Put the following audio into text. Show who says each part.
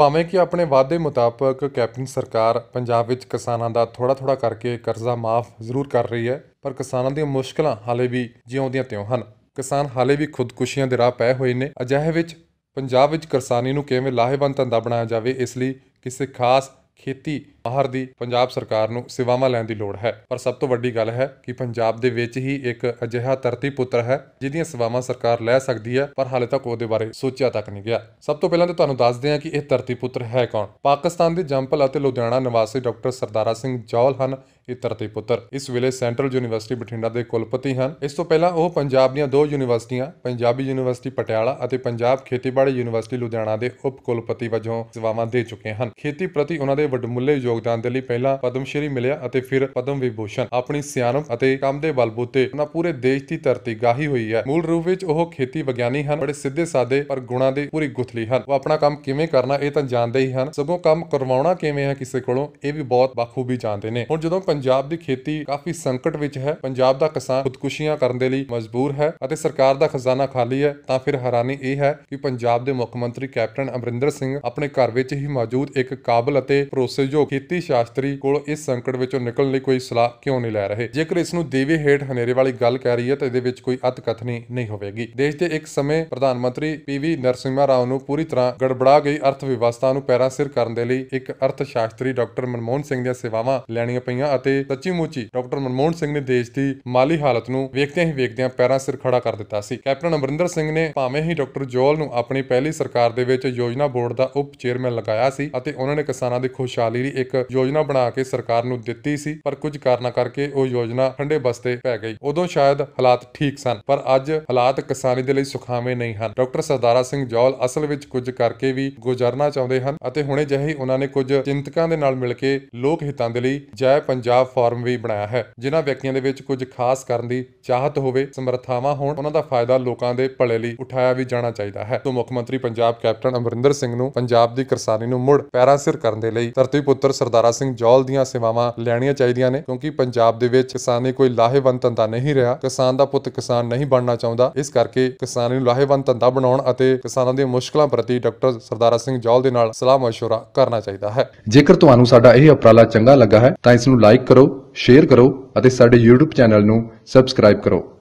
Speaker 1: ਭਾਵੇਂ ਕਿ ਆਪਣੇ ਵਾਅਦੇ ਮੁਤਾਬਕ ਕੈਪਟਨ ਸਰਕਾਰ ਪੰਜਾਬ ਵਿੱਚ ਕਿਸਾਨਾਂ ਦਾ ਥੋੜਾ ਥੋੜਾ ਕਰਕੇ ਕਰਜ਼ਾ ਮਾਫ ਜ਼ਰੂਰ ਕਰ ਰਹੀ ਹੈ ਪਰ ਕਿਸਾਨਾਂ ਦੀਆਂ ਮੁਸ਼ਕਲਾਂ ਹਾਲੇ ਵੀ ਜਿਉਂਦੀਆਂ ਤਿਉਂ ਹਨ ਕਿਸਾਨ ਹਾਲੇ ਵੀ ਖੁਦਕੁਸ਼ੀਆਂ ਦੇ ਰਾਹ ਪਏ ਹੋਏ ਨੇ ਅਜਿਹੇ ਵਿੱਚ ਪੰਜਾਬ ਵਿੱਚ ਕਿਸਾਨੀ ਨੂੰ ਕਿਵੇਂ ਲਾਹੇਵੰਦ ਧੰਦਾ ਬਣਾਇਆ ਜਾਵੇ ਇਸ ਲਈ ਕਿਸੇ ਖਾਸ ਖੇਤੀ ਬਾਹਰ ਦੀ ਪੰਜਾਬ ਸਰਕਾਰ ਨੂੰ ਸੇਵਾਵਾਂ ਲੈਣ ਦੀ ਲੋੜ ਹੈ ਪਰ ਸਭ ਤੋਂ ਵੱਡੀ ਗੱਲ ਹੈ ਕਿ ਪੰਜਾਬ ਦੇ ਵਿੱਚ ਹੀ ਇੱਕ ਅਜਿਹਾ ਧਰਤੀ ਪੁੱਤਰ ਹੈ ਜਿਹਦੀਆਂ ਸੇਵਾਵਾਂ ਸਰਕਾਰ ਲੈ ਸਕਦੀ ਹੈ ਪਰ ਹਾਲੇ ਤੱਕ ਉਹਦੇ ਬਾਰੇ ਸੋਚਿਆ ਤੱਕ ਨਹੀਂ ਗਿਆ ਸਭ ਤੋਂ ਪਹਿਲਾਂ ਤਾਂ ਤੁਹਾਨੂੰ ਦੱਸਦੇ ਹਾਂ ਕਿ ਇਹ ਧਰਤੀ ਪੁੱਤਰ ਹੈ ਕੌਣ ਪਾਕਿਸਤਾਨ ਦੇ ਜੰਪਲ ਅਤੇ ਲੁਧਿਆਣਾ ਨਿਵਾਸੀ ਡਾਕਟਰ ਸਰਦਾਰਾ ਸਿੰਘ ਜੌਲ ਹਨ ਇਹ ਧਰਤੀ ਪੁੱਤਰ ਇਸ ਵੇਲੇ ਸੈਂਟਰਲ ਯੂਨੀਵਰਸਿਟੀ ਬਠਿੰਡਾ ਦੇ ਕੁਲਪਤੀ ਹਨ ਇਸ ਤੋਂ ਪਹਿਲਾਂ ਉਹ ਪੰਜਾਬ ਦੀਆਂ ਦੋ ਯੂਨੀਵਰਸਿਟੀਆਂ ਪੰਜਾਬੀ ਯੂਨੀਵਰਸਿਟੀ ਪਟਿਆਲਾ ਅਤੇ ਪੰਜਾਬ ਖੇਤੀਬਾੜੀ ਯੂਨੀਵਰਸਿਟੀ ਲੁਧਿਆਣਾ ਦੇ ਉਪ ਕੁਲਪਤੀ ਵਜੋਂ ਸੇਵਾਵਾਂ ਦੇ ਚੁੱਕੇ ਹਨ ਖੇਤੀ ਪ੍ਰਤੀ ਉਹਨਾਂ ਦੇ ਵੱਡਮੁੱਲੇ ਯੋਗਦਾਨ ਦੇ ਲਈ ਪਹਿਲਾਂ ਪਦਮ ਸ਼੍ਰੀ ਮਿਲਿਆ ਅਤੇ ਫਿਰ ਪਦਮ ਵਿਭੂਸ਼ਣ ਆਪਣੀ ਸਿਆਣਪ ਅਤੇ ਕੰਮ ਦੇ ਬਲਬੂਤੇ ਉਹਨਾਂ ਪੂਰੇ ਦੇਸ਼ ਦੀ ਧਰਤੀ ਗਾਹੀ ਹੋਈ ਹੈ ਮੂਲ ਰੂਪ ਵਿੱਚ ਉਹ ਖੇਤੀ ਵਿਗਿਆਨੀ ਹਨ ਬੜੇ ਸਿੱਧੇ ਸਾਦੇ ਪਰ ਗੁਣਾਂ ਦੇ ਪੂਰੀ ਗੁਥਲੀ ਹਨ ਉਹ ਆਪਣਾ ਕੰਮ ਕਿਵੇਂ ਕਰਨਾ ਇਹ ਤਾਂ ਜਾਣਦੇ ਹੀ ਹਨ ਸਗੋਂ ਕੰਮ ਕਰਵਾਉਣਾ ਕਿਵੇਂ ਹੈ ਕਿਸੇ ਕੋਲੋਂ ਇਹ ਵੀ ਬਹੁਤ ਬਾਖੂਬੀ ਜਾਣਦੇ ਨੇ ਹੁਣ ਜਦੋਂ ਪੰਜਾਬ ਦੀ ਖੇਤੀ ਕਾਫੀ ਸੰਕਟ ਵਿੱਚ ਹੈ ਪੰਜਾਬ ਦਾ ਕਿਸਾਨ ਖੁਦਕੁਸ਼ੀਆਂ ਕਰਨ ਦੇ ਲਈ ਮਜਬੂਰ ਹੈ ਅਤੇ ਸਰਕਾਰ ਦਾ ਖਜ਼ਾਨਾ ਖਾਲੀ ਹੈ ਤਾਂ ਫਿਰ ਹੈਰਾਨੀ ਇਹ ਹੈ ਕਿ ਪੰਜਾਬ ਦੇ ਮੁੱਖ ਮੰਤਰੀ ਕੈਪਟਨ ਅਮਰਿੰਦਰ ਸਿੰਘ ਆਪਣੇ ਘਰ ਵਿੱਚ ਹੀ ਮੌਜੂਦ ਇੱਕ ਕਾਬਲ ਅਤੇ ਭਰੋਸੇਯੋਗ ਖੇਤੀ ਸ਼ਾਸਤਰੀ ਕੋਲ ਇਸ ਸੰਕਟ ਵਿੱਚੋਂ ਨਿਕਲਣ ਲਈ ਕੋਈ ਸਲਾਹ ਕਿਉਂ ਨਹੀਂ ਲੈ ਰਹੇ ਜੇਕਰ ਇਸ ਨੂੰ ਦੇਵੇ ਹੇਠ ਹਨੇਰੇ ਵਾਲੀ ਗੱਲ ਕਹਿ ਰਹੀ ਹੈ ਤਾਂ ਇਹਦੇ ਵਿੱਚ ਕੋਈ ਅਤਕਥਨੀ ਨਹੀਂ ਹੋਵੇਗੀ ਦੇਸ਼ ਦੇ ਇੱਕ ਸਮੇਂ ਪ੍ਰਧਾਨ ਮੰਤਰੀ ਪੀਵੀ ਨਰਸਿਮਹਾ ਰਾਓ ਨੂੰ ਪੂਰੀ ਤਰ੍ਹਾਂ ਗੜਬੜਾ ਗਈ ਅਰਥ ਵਿਵਸਥਾ ਨੂੰ ਪੈਰਾਂ ਸਿਰ ਕਰਨ ਦੇ ਲਈ ਇੱਕ ਅਰਥ ਸ਼ਾਸਤਰੀ ਡਾਕਟਰ ਮਨਮੋਹਨ ਸਿੰਘ ਦੀਆਂ ਸੇਵਾਵਾਂ ਲੈਣੀਆਂ ਪਈਆਂ ਅਤੇ ਸੱਚੀ ਮੁੱਚੀ ਡਾਕਟਰ ਮਨਮੋਹਨ ਸਿੰਘ ਨੇ ਦੇਸ਼ ਦੀ ਮਾਲੀ ਹਾਲਤ ਨੂੰ ਵੇਖਦਿਆਂ ਹੀ ਵੇਖਦਿਆਂ ਪੈਰਾਂ ਸਿਰ ਖੜਾ ਕਰ ਦਿੱਤਾ ਸੀ ਕੈਪਟਨ ਅਮਰਿੰਦਰ ਸਿੰਘ ਨੇ ਭਾਵੇਂ ਹੀ ਡਾਕਟਰ ਜੋਲ ਨੂੰ ਆਪਣੀ ਪਹਿਲੀ ਸਰਕਾਰ ਦੇ ਵਿੱਚ ਯੋਜਨਾ ਬੋਰਡ ਦਾ ਉਪ ਚੇਅਰਮੈਨ ਲਗਾਇਆ ਸੀ ਅਤੇ ਉਹਨਾਂ ਨੇ ਕਿਸਾਨਾਂ ਦੀ ਖੁਸ਼ਹਾਲੀ ਲਈ ਇੱਕ ਇੱਕ ਯੋਜਨਾ ਬਣਾ ਕੇ ਸਰਕਾਰ ਨੂੰ ਦਿੱਤੀ ਸੀ ਪਰ ਕੁਝ ਕਾਰਨਾ ਕਰਕੇ ਉਹ ਯੋਜਨਾ ਠੰਡੇ ਬਸਤੇ ਪੈ ਗਈ ਉਦੋਂ ਸ਼ਾਇਦ ਹਾਲਾਤ ਠੀਕ ਸਨ ਪਰ ਅੱਜ ਹਾਲਾਤ ਕਿਸਾਨੀ ਦੇ ਲਈ ਸੁਖਾਵੇਂ ਨਹੀਂ ਹਨ ਡਾਕਟਰ ਸਰਦਾਰਾ ਸਿੰਘ ਜੌਲ ਅਸਲ ਵਿੱਚ ਕੁਝ ਕਰਕੇ ਵੀ ਗੁਜ਼ਾਰਨਾ ਚਾਹੁੰਦੇ ਹਨ ਅਤੇ ਹੁਣੇ ਜਿਹੀ ਉਹਨਾਂ ਨੇ ਕੁਝ ਚਿੰਤਕਾਂ ਦੇ ਨਾਲ ਮਿਲ ਕੇ ਲੋਕ ਹਿੱਤਾਂ ਦੇ ਲਈ ਜੈ ਪੰਜਾਬ ਫਾਰਮ ਵੀ ਬਣਾਇਆ ਹੈ ਜਿਨ੍ਹਾਂ ਵਿਅਕਤੀਆਂ ਦੇ ਵਿੱਚ ਕੁਝ ਖਾਸ ਕਰਨ ਦੀ ਚਾਹਤ ਹੋਵੇ ਸਮਰਥਾਵਾਂ ਹੋਣ ਉਹਨਾਂ ਦਾ ਫਾਇਦਾ ਲੋਕਾਂ ਦੇ ਭਲੇ ਲਈ ਉਠਾਇਆ ਵੀ ਜਾਣਾ ਚਾਹੀਦਾ ਹੈ ਤੋਂ ਮੁੱਖ ਮੰਤਰੀ ਪੰਜਾਬ ਕੈਪਟਨ ਅਮਰਿੰਦਰ ਸਿੰਘ ਨੂੰ ਪੰਜਾਬ ਦੀ ਕਿਸਾਨੀ ਨੂੰ ਮੁੜ ਪੈਰਾਂ ਸਿਰ ਕਰਨ ਦੇ ਲਈ ਧਰਤੀ ਪੁੱਤਰ ਸਰਦਾਰਾ ਸਿੰਘ ਜੌਲ ਦੀਆਂ ਸੇਵਾਵਾਂ ਲੈਣੀਆਂ ਚਾਹੀਦੀਆਂ ਨੇ ਕਿਉਂਕਿ ਪੰਜਾਬ ਦੇ ਵਿੱਚ ਕਿਸਾਨੀ ਕੋਈ ਲਾਹੇਵੰਦ ਧੰਦਾ ਨਹੀਂ ਰਿਹਾ ਕਿਸਾਨ ਦਾ ਪੁੱਤ ਕਿਸਾਨ ਨਹੀਂ ਬਣਨਾ ਚਾਹੁੰਦਾ ਇਸ ਕਰਕੇ ਕਿਸਾਨ ਨੂੰ ਲਾਹੇਵੰਦ ਧੰਦਾ ਬਣਾਉਣ ਅਤੇ ਕਿਸਾਨਾਂ ਦੀਆਂ ਮੁਸ਼ਕਲਾਂ ਪ੍ਰਤੀ ਡਾਕਟਰ ਸਰਦਾਰਾ ਸਿੰਘ ਜੌਲ ਦੇ ਨਾਲ ਸਲਾਹ مشورہ ਕਰਨਾ ਚਾਹੀਦਾ ਹੈ ਜੇਕਰ ਤੁਹਾਨੂੰ ਸਾਡਾ ਇਹ ਉਪਰਾਲਾ ਚੰਗਾ ਲੱਗਾ ਹੈ ਤਾਂ ਇਸ ਨੂੰ ਲਾਈਕ ਕਰੋ ਸ਼ੇਅਰ ਕਰੋ ਅਤੇ ਸਾਡੇ YouTube ਚੈਨਲ ਨੂੰ ਸਬਸਕ੍ਰਾਈਬ ਕਰੋ